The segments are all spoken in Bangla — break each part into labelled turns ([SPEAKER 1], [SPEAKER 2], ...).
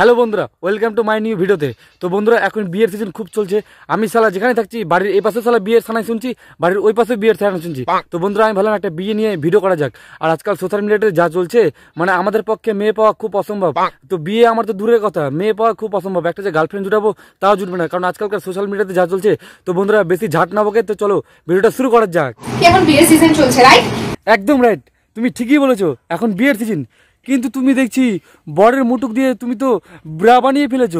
[SPEAKER 1] হ্যালো বন্ধুরা ওয়েলকাম টু মাই নিউ ভিডিওতে তো বন্ধুরা এখন বিয়ের সিজন খুব চলছে আমি সালা যেখানে থাকছি বাড়ির এই পাশে সালা বিয়ের সানায় শুনছি বাড়ির ওই পাশে বিয়ের সানাই শুনছি তো বন্ধুরা আমি ভাবলাম একটা বিয়ে নিয়ে ভিডিও করা যাক আর আজকাল সোশ্যাল মিডিয়াতে যা চলছে মানে আমাদের পক্ষে মেয়ে পাওয়া খুব অসম্ভব তো বিয়ে আমার তো দূরের কথা মেয়ে পাওয়া খুব অসম্ভব একটা যে গার্লফ্রেন্ড জুটাবো তাও জুটবে না কারণ আজকালকার সোশ্যাল মিডিয়াতে যা চলছে তো বন্ধুরা বেশি ঝাট না বকে তো চলো ভিডিওটা শুরু করা যাক এখন বিয়ের সিজন চলছে রাইট একদম রাইট তুমি ঠিকই বলেছো এখন বিয়ের সিজন কিন্তু তুমি দেখছি বরের মুটুক দিয়ে তুমি তো ব্রা বানিয়ে ফেলেছ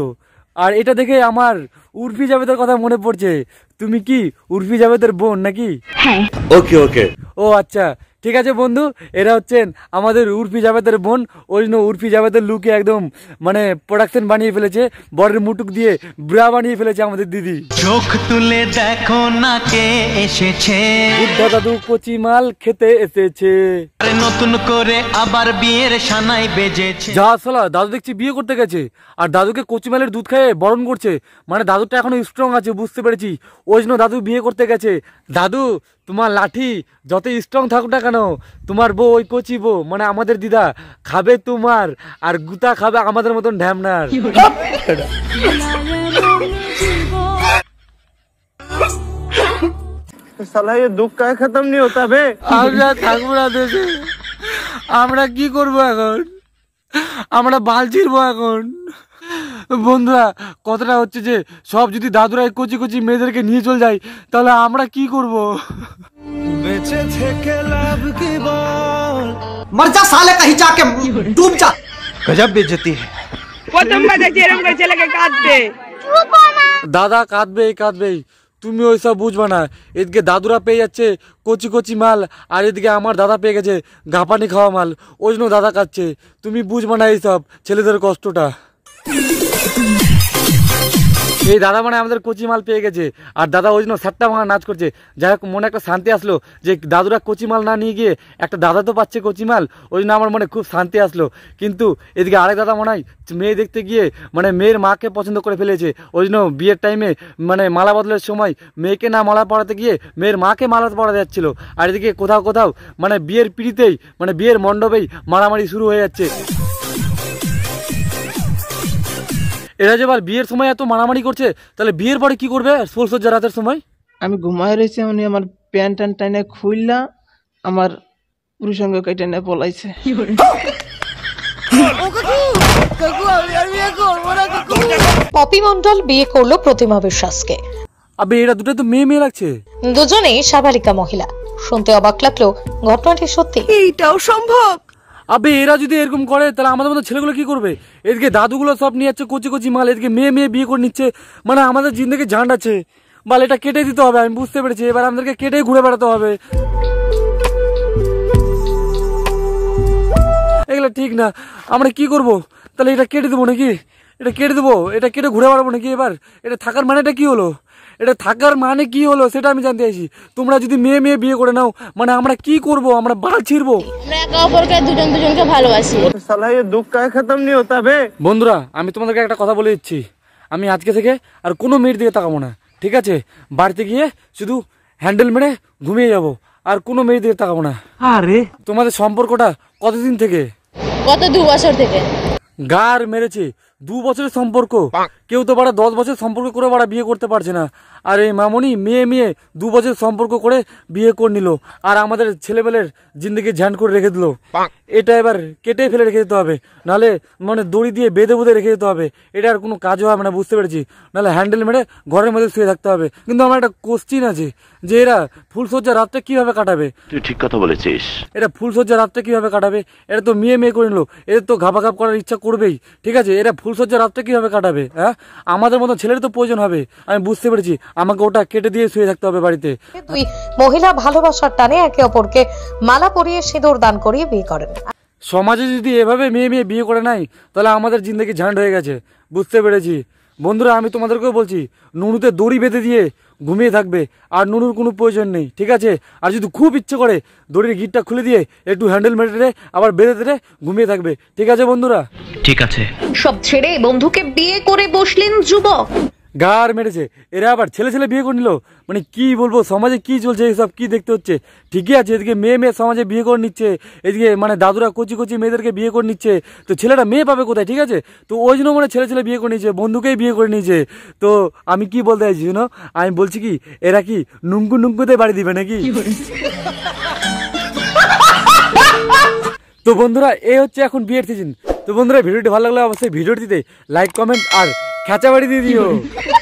[SPEAKER 1] আর এটা দেখে আমার উর্ফি জাভেদের কথা মনে পড়ছে তুমি কি উর্ফি জাভেদের বোন নাকি হ্যাঁ। ওকে ওকে ও আচ্ছা ঠিক আছে বন্ধু এরা হচ্ছেন আমাদের উর্ফি জাভেদের বোন ওই জন্য উর্ফি জাভেদের লুকে একদম মানে প্রোডাকশন বানিয়ে ফেলেছে বরের মুটুক দিয়ে ব্রা বানিয়ে ফেলেছে আমাদের দিদি চোখ তুলে দেখো না কে এসেছে দাদু কচি মাল খেতে এসেছে নতুন করে আবার বিয়ের সানাই বেজেছে যা সালা দাদু দেখছি বিয়ে করতে গেছে আর দাদুকে কচিমালের দুধ খেয়ে বরণ করছে মানে দাদুটা এখনো স্ট্রং আছে বুঝতে পেরেছি ওই জন্য দাদু বিয়ে করতে গেছে দাদু তোমার লাঠি যত স্ট্রং থাকুক না কেন তোমার বউ ওই কচি বউ মানে আমাদের দিদা খাবে তোমার আর গুতা খাবে আমাদের মতন ঢ্যামনার নি আমরা থাকবো আমরা কি করবো এখন আমরা বাল এখন বন্ধুরা কথাটা হচ্ছে যে সব যদি দাদুরা কচি কচি মেয়েদেরকে নিয়ে চলে যায় তাহলে আমরা কি করব বেঁচে থেকে লাভ কি বল মর যা সালে কहीं जाके डूब जा गजब बेइज्जती है প্রথম কথা যেরকম করে ছেলেকে কাঁদবে দাদা কাঁদবেই কাঁদবেই তুমি ওইসব বুঝবা না এদিকে দাদুরা পেয়ে যাচ্ছে কচি কচি মাল আর এদিকে আমার দাদা পেয়ে গেছে গাপানি খাওয়া মাল ওই জন্য দাদা কাঁদছে তুমি বুঝবা না এইসব ছেলেদের কষ্টটা এই দাদা মানে আমাদের কচি মাল পেয়ে গেছে আর দাদা ওই জন্য সাতটা ভাঙা নাচ করছে যাই হোক মনে একটা শান্তি আসলো যে দাদুরা কচি মাল না নিয়ে গিয়ে একটা দাদা তো পাচ্ছে কচি মাল ওই জন্য আমার মনে খুব শান্তি আসলো কিন্তু এদিকে আরেক দাদা মনে হয় মেয়ে দেখতে গিয়ে মানে মেয়ের মাকে পছন্দ করে ফেলেছে ওই জন্য বিয়ের টাইমে মানে মালা বদলের সময় মেয়েকে না মালা পড়াতে গিয়ে মেয়ের মাকে মালা পড়া যাচ্ছিল আর এদিকে কোথাও কোথাও মানে বিয়ের পিড়িতেই মানে বিয়ের মণ্ডপেই মারামারি শুরু হয়ে যাচ্ছে এরা যে এবার বিয়ের সময় এত মারামারি করছে তাহলে বিয়ের পরে কি করবে ফুলসজ্জা রাতের সময় আমি ঘুমায় রয়েছি উনি আমার প্যান্ট ট্যান্ট টাইনে খুললা আমার পুরুষাঙ্গ কেটে নিয়ে পলাইছে পপি মন্ডল বিয়ে করলো প্রতিমা বিশ্বাসকে আবে এরা দুটো তো মেয়ে মেয়ে লাগছে দুজনেই সাবালিকা মহিলা শুনতে অবাক লাগলো ঘটনাটি সত্যি এইটাও সম্ভব আবে এরা যদি এরকম করে তাহলে আমাদের মতো ছেলেগুলো কি করবে এদিকে দাদুগুলো সব নিয়ে যাচ্ছে কচি কচি মাল এদিকে মেয়ে মেয়ে বিয়ে করে নিচ্ছে মানে আমাদের জিন্দগি আছে মাল এটা কেটে দিতে হবে আমি বুঝতে পেরেছি এবার আমাদেরকে কেটে ঘুরে বেড়াতে হবে এগুলো ঠিক না আমরা কি করব তাহলে এটা কেটে দেবো নাকি এটা কেটে দেবো এটা কেটে ঘুরে বেড়াবো নাকি এবার এটা থাকার মানেটা কি হলো এটা থাকার মানে কি হলো সেটা আমি জানতে চাইছি তোমরা যদি মেয়ে মেয়ে বিয়ে করে নাও মানে আমরা কি করব আমরা বাল ছিড়বো দুঃখ বন্ধুরা আমি তোমাদেরকে একটা কথা বলে দিচ্ছি আমি আজকে থেকে আর কোনো মেয়ের দিকে তাকাবো না ঠিক আছে বাড়িতে গিয়ে শুধু হ্যান্ডেল মেরে ঘুমিয়ে যাব আর কোনো মেয়ের দিকে তাকাবো না আরে তোমাদের সম্পর্কটা কতদিন থেকে গত দু বছর থেকে গার মেরেছে দু বছরের সম্পর্ক কেউ তো বাড়া দশ বছর সম্পর্ক করে বাড়া বিয়ে করতে পারছে না আর এই মামনি মেয়ে মেয়ে দু বছর সম্পর্ক করে বিয়ে করে নিল আর আমাদের ছেলেমেলের জিন্দগি ঝ্যান করে রেখে দিল এটা এবার কেটে ফেলে রেখে দিতে হবে নাহলে মানে দড়ি দিয়ে বেঁধে বেঁধে রেখে দিতে হবে এটা আর কোনো কাজ হবে না বুঝতে পেরেছি নাহলে হ্যান্ডেল মেরে ঘরের মধ্যে শুয়ে থাকতে হবে কিন্তু আমার একটা কোশ্চিন আছে যে এরা ফুলসজ্জা রাতটা কিভাবে কাটাবে তুই ঠিক কথা বলেছিস এটা ফুলসজ্জা রাতটা কিভাবে কাটাবে এটা তো মেয়ে মেয়ে করে নিল এদের তো ঘাপাঘাপ করার ইচ্ছা করবেই ঠিক আছে এরা ফুল ফুলসজ্জা রাতটা কীভাবে কাটাবে হ্যাঁ আমাদের মতো ছেলের তো প্রয়োজন হবে আমি বুঝতে পেরেছি আমাকে ওটা কেটে দিয়ে শুয়ে থাকতে হবে বাড়িতে তুই মহিলা ভালোবাসার টানে একে অপরকে মালা পরিয়ে সিঁদুর দান করিয়ে বিয়ে করেন সমাজে যদি এভাবে মেয়ে মেয়ে বিয়ে করে নাই তাহলে আমাদের জিন্দগি ঝান্ড হয়ে গেছে বুঝতে পেরেছি বন্ধুরা আমি তোমাদেরকেও বলছি নুনুতে দড়ি বেঁধে দিয়ে ঘুমিয়ে থাকবে আর নুনুর কোনো প্রয়োজন নেই ঠিক আছে আর যদি খুব ইচ্ছে করে দড়ির গিটটা খুলে দিয়ে একটু হ্যান্ডেল মেটে আবার বেঁধে ধরে ঘুমিয়ে থাকবে ঠিক আছে বন্ধুরা ঠিক আছে সব ছেড়ে বন্ধুকে বিয়ে করে বসলেন যুবক গার মেরেছে এরা আবার ছেলে ছেলে বিয়ে করে নিল মানে কি বলবো সমাজে কি চলছে এইসব কি দেখতে হচ্ছে ঠিকই আছে এদিকে মেয়ে মেয়ে সমাজে বিয়ে করে নিচ্ছে এদিকে মানে দাদুরা কচি কচি মেয়েদেরকে বিয়ে করে নিচ্ছে তো ছেলেটা মেয়ে পাবে কোথায় ঠিক আছে তো ওই জন্য মানে ছেলে ছেলে বিয়ে করে নিয়েছে বন্ধুকেই বিয়ে করে নিয়েছে তো আমি কি বলতে চাইছি শুনো আমি বলছি কি এরা কি নুঙ্কু নুঙ্কুতে বাড়ি দিবে নাকি তো বন্ধুরা এই হচ্ছে এখন বিয়ের সিজন তো বন্ধুরা ভিডিওটি ভালো লাগলে অবশ্যই ভিডিওটিতে লাইক কমেন্ট আর खेचा बड़ी दीदी हो